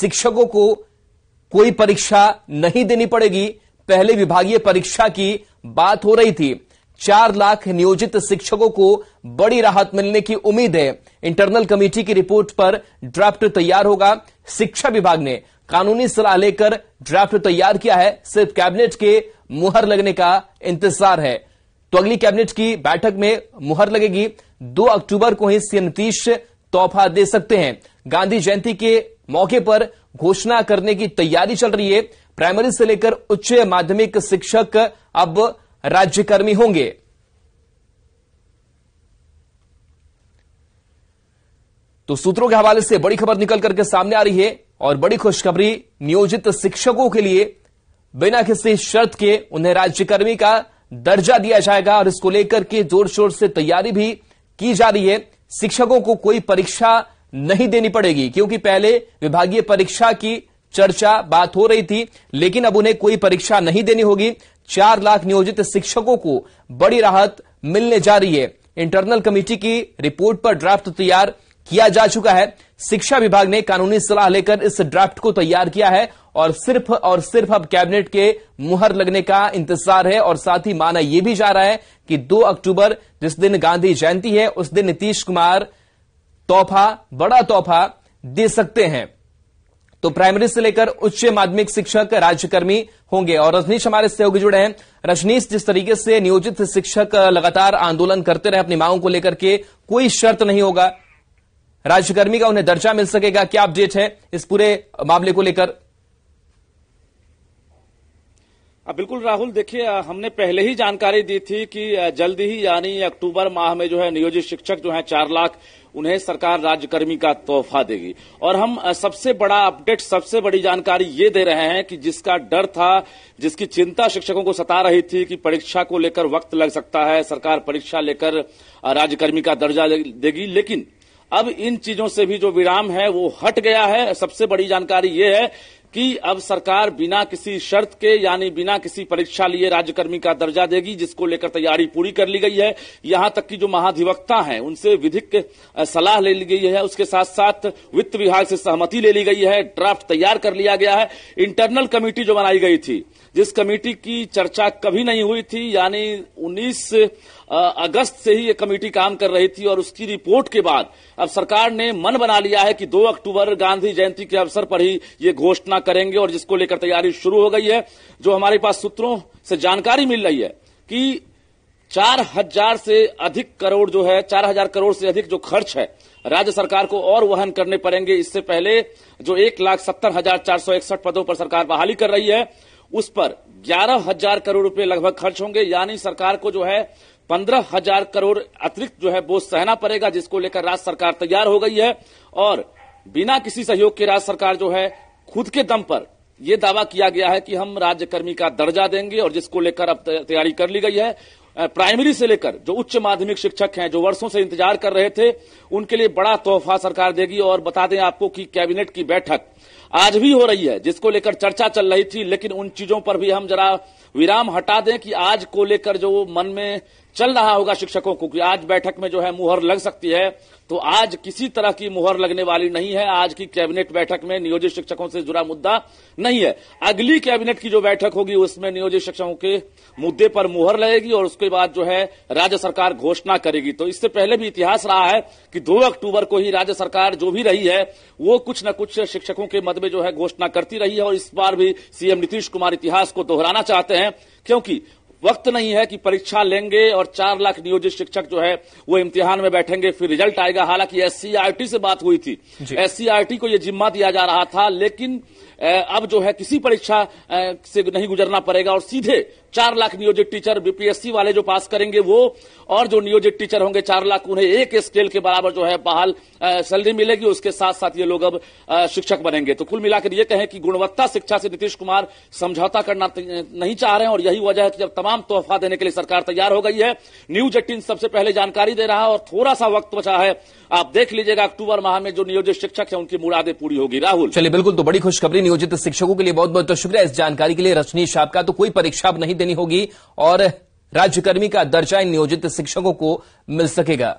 शिक्षकों को कोई परीक्षा नहीं देनी पड़ेगी पहले विभागीय परीक्षा की बात हो रही थी चार लाख नियोजित शिक्षकों को बड़ी राहत मिलने की उम्मीद है इंटरनल कमेटी की रिपोर्ट पर ड्राफ्ट तैयार होगा शिक्षा विभाग ने कानूनी सलाह लेकर ड्राफ्ट तैयार किया है सिर्फ कैबिनेट के मुहर लगने का इंतजार है तो अगली कैबिनेट की बैठक में मुहर लगेगी दो अक्टूबर को ही सीएम नीतीश तोहफा दे सकते हैं गांधी जयंती के मौके पर घोषणा करने की तैयारी चल रही है प्राइमरी से लेकर उच्च माध्यमिक शिक्षक अब राज्यकर्मी होंगे तो सूत्रों के हवाले से बड़ी खबर निकल करके सामने आ रही है और बड़ी खुशखबरी नियोजित शिक्षकों के लिए बिना किसी शर्त के उन्हें राज्यकर्मी का दर्जा दिया जाएगा और इसको लेकर के जोर शोर से तैयारी भी की जा रही है शिक्षकों को कोई परीक्षा नहीं देनी पड़ेगी क्योंकि पहले विभागीय परीक्षा की चर्चा बात हो रही थी लेकिन अब उन्हें कोई परीक्षा नहीं देनी होगी चार लाख नियोजित शिक्षकों को बड़ी राहत मिलने जा रही है इंटरनल कमेटी की रिपोर्ट पर ड्राफ्ट तैयार किया जा चुका है शिक्षा विभाग ने कानूनी सलाह लेकर इस ड्राफ्ट को तैयार किया है और सिर्फ और सिर्फ अब कैबिनेट के मुहर लगने का इंतजार है और साथ ही माना यह भी जा रहा है कि 2 अक्टूबर जिस दिन गांधी जयंती है उस दिन नीतीश कुमार तोहफा बड़ा तोहफा दे सकते हैं तो प्राइमरी से लेकर उच्च माध्यमिक शिक्षक राज्यकर्मी होंगे और रजनीश हमारे सहयोगी जुड़े हैं रजनीश जिस तरीके से नियोजित शिक्षक लगातार आंदोलन करते रहे अपनी मांगों को लेकर के कोई शर्त नहीं होगा राज्यकर्मी का उन्हें दर्जा मिल सकेगा क्या अपडेट है इस पूरे मामले को लेकर बिल्कुल राहुल देखिए हमने पहले ही जानकारी दी थी कि जल्द ही यानी अक्टूबर माह में जो है नियोजित शिक्षक जो है चार लाख उन्हें सरकार राज्यकर्मी का तोहफा देगी और हम सबसे बड़ा अपडेट सबसे बड़ी जानकारी ये दे रहे हैं कि जिसका डर था जिसकी चिंता शिक्षकों को सता रही थी कि परीक्षा को लेकर वक्त लग सकता है सरकार परीक्षा लेकर राज्यकर्मी का दर्जा देगी लेकिन अब इन चीजों से भी जो विराम है वो हट गया है सबसे बड़ी जानकारी ये है कि अब सरकार बिना किसी शर्त के यानी बिना किसी परीक्षा लिए राज्यकर्मी का दर्जा देगी जिसको लेकर तैयारी पूरी कर ली गई है यहां तक कि जो महाधिवक्ता हैं उनसे विधिक सलाह ले ली गई है उसके साथ साथ वित्त विभाग से सहमति ले ली गई है ड्राफ्ट तैयार कर लिया गया है इंटरनल कमेटी जो बनाई गई थी जिस कमेटी की चर्चा कभी नहीं हुई थी यानी उन्नीस अगस्त से ही ये कमेटी काम कर रही थी और उसकी रिपोर्ट के बाद अब सरकार ने मन बना लिया है कि 2 अक्टूबर गांधी जयंती के अवसर पर ही ये घोषणा करेंगे और जिसको लेकर तैयारी शुरू हो गई है जो हमारे पास सूत्रों से जानकारी मिल रही है कि चार हजार से अधिक करोड़ जो है चार हजार करोड़ से अधिक जो खर्च है राज्य सरकार को और वहन करने पड़ेंगे इससे पहले जो एक लाख सत्तर हजार चार सौ इकसठ पदों पर सरकार बहाली कर रही है उस पर ग्यारह हजार करोड़ रुपए लगभग खर्च होंगे यानी सरकार को जो है पंद्रह हजार करोड़ अतिरिक्त जो है बोझ सहना पड़ेगा जिसको लेकर राज्य सरकार तैयार हो गई है और बिना किसी सहयोग के राज्य सरकार जो है खुद के दम पर यह दावा किया गया है कि हम राज्यकर्मी का दर्जा देंगे और जिसको लेकर अब तैयारी कर ली गई है प्राइमरी से लेकर जो उच्च माध्यमिक शिक्षक हैं जो वर्षों से इंतजार कर रहे थे उनके लिए बड़ा तोहफा सरकार देगी और बता दें आपको कि कैबिनेट की बैठक आज भी हो रही है जिसको लेकर चर्चा चल रही थी लेकिन उन चीजों पर भी हम जरा विराम हटा दें कि आज को लेकर जो मन में चल रहा होगा शिक्षकों को कि आज बैठक में जो है मुहर लग सकती है तो आज किसी तरह की मुहर लगने वाली नहीं है आज की कैबिनेट बैठक में नियोजित शिक्षकों से जुड़ा मुद्दा नहीं है अगली कैबिनेट की जो बैठक होगी उसमें नियोजित शिक्षकों के मुद्दे पर मुहर लगेगी और उसके बाद जो है राज्य सरकार घोषणा करेगी तो इससे पहले भी इतिहास रहा है कि दो अक्टूबर को ही राज्य सरकार जो भी रही है वो कुछ न कुछ शिक्षकों के मद में जो है घोषणा करती रही है और इस बार भी सीएम नीतीश कुमार इतिहास को दोहराना चाहते हैं क्योंकि वक्त नहीं है कि परीक्षा लेंगे और चार लाख नियोजित शिक्षक जो है वो इम्तिहान में बैठेंगे फिर रिजल्ट आएगा हालांकि एस से बात हुई थी एस को ये जिम्मा दिया जा रहा था लेकिन अब जो है किसी परीक्षा से नहीं गुजरना पड़ेगा और सीधे चार लाख नियोजित टीचर बीपीएससी वाले जो पास करेंगे वो और जो नियोजित टीचर होंगे चार लाख उन्हें एक स्केल के बराबर जो है बहाल सैलरी मिलेगी उसके साथ साथ ये लोग अब शिक्षक बनेंगे तो कुल मिलाकर ये कहें कि गुणवत्ता शिक्षा से नीतीश कुमार समझौता करना नहीं चाह रहे हैं और यही वजह है कि जब तमाम तोहफा देने के लिए सरकार तैयार हो गई है न्यूज एटीन सबसे पहले जानकारी दे रहा है और थोड़ा सा वक्त बचा है आप देख लीजिएगा अक्टूबर माह में जो नियोजित शिक्षक है उनकी मुरादें पूरी होगी राहुल चलिए बिल्कुल तो बड़ी खुशखबरी नियोजित शिक्षकों के लिए बहुत बहुत शुक्रिया इस जानकारी के लिए रजनीश आपका तो कोई परीक्षा नहीं देनी होगी और राज्यकर्मी का दर्जा इन नियोजित शिक्षकों को मिल सकेगा